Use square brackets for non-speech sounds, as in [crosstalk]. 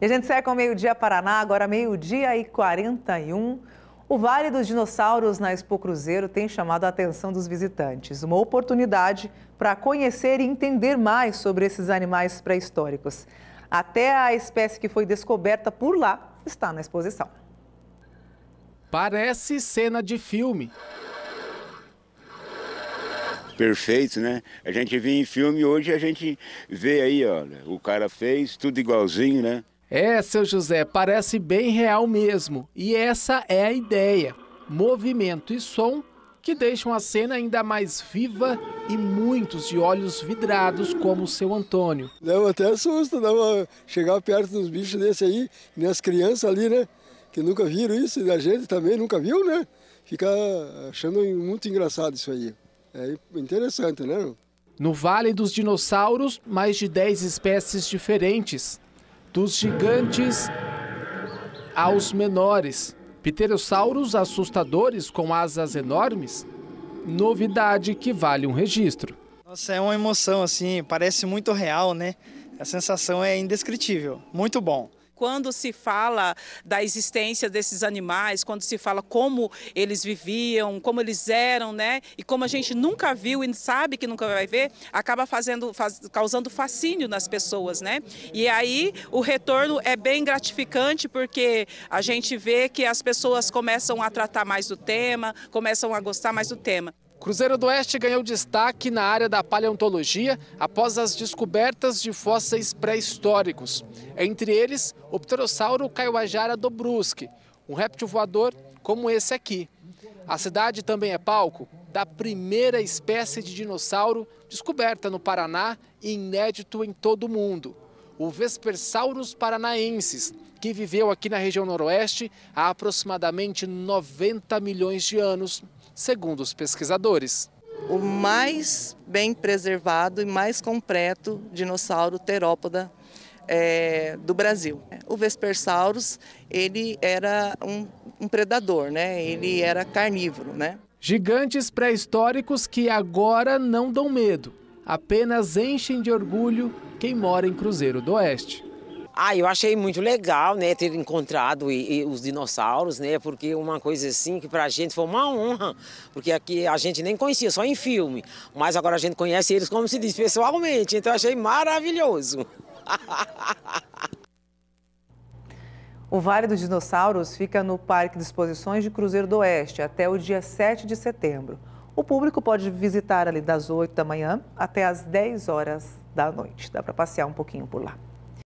E a gente segue com meio-dia Paraná, agora meio-dia e 41. O Vale dos Dinossauros na Expo Cruzeiro tem chamado a atenção dos visitantes. Uma oportunidade para conhecer e entender mais sobre esses animais pré-históricos. Até a espécie que foi descoberta por lá está na exposição. Parece cena de filme. Perfeito, né? A gente vê em filme, hoje a gente vê aí, olha, o cara fez tudo igualzinho, né? É, seu José, parece bem real mesmo. E essa é a ideia: movimento e som que deixam a cena ainda mais viva e muitos de olhos vidrados como o seu Antônio. Dava até susto, dava chegar perto dos bichos desse aí, minhas crianças ali, né? Que nunca viram isso, e a gente também nunca viu, né? Fica achando muito engraçado isso aí. É interessante, né? No Vale dos Dinossauros, mais de 10 espécies diferentes, dos gigantes aos menores. Pterossauros assustadores com asas enormes? Novidade que vale um registro. Nossa, é uma emoção assim, parece muito real, né? A sensação é indescritível, muito bom quando se fala da existência desses animais, quando se fala como eles viviam, como eles eram, né? E como a gente nunca viu e sabe que nunca vai ver, acaba fazendo, faz, causando fascínio nas pessoas, né? E aí o retorno é bem gratificante porque a gente vê que as pessoas começam a tratar mais do tema, começam a gostar mais do tema. Cruzeiro do Oeste ganhou destaque na área da paleontologia após as descobertas de fósseis pré-históricos, entre eles o pterossauro do Brusque, um réptil voador como esse aqui. A cidade também é palco da primeira espécie de dinossauro descoberta no Paraná e inédito em todo o mundo o Vespersaurus paranaensis, que viveu aqui na região noroeste há aproximadamente 90 milhões de anos, segundo os pesquisadores. O mais bem preservado e mais completo dinossauro terópoda é, do Brasil. O Vespersaurus, ele era um, um predador, né? Ele era carnívoro, né? Gigantes pré-históricos que agora não dão medo, apenas enchem de orgulho quem mora em Cruzeiro do Oeste. Ah, eu achei muito legal, né, ter encontrado e, e os dinossauros, né, porque uma coisa assim que para a gente foi uma honra, porque aqui a gente nem conhecia, só em filme, mas agora a gente conhece eles, como se diz, pessoalmente, então achei maravilhoso. [laughs] O Vale dos Dinossauros fica no Parque de Exposições de Cruzeiro do Oeste até o dia 7 de setembro. O público pode visitar ali das 8 da manhã até as 10 horas da noite. Dá para passear um pouquinho por lá.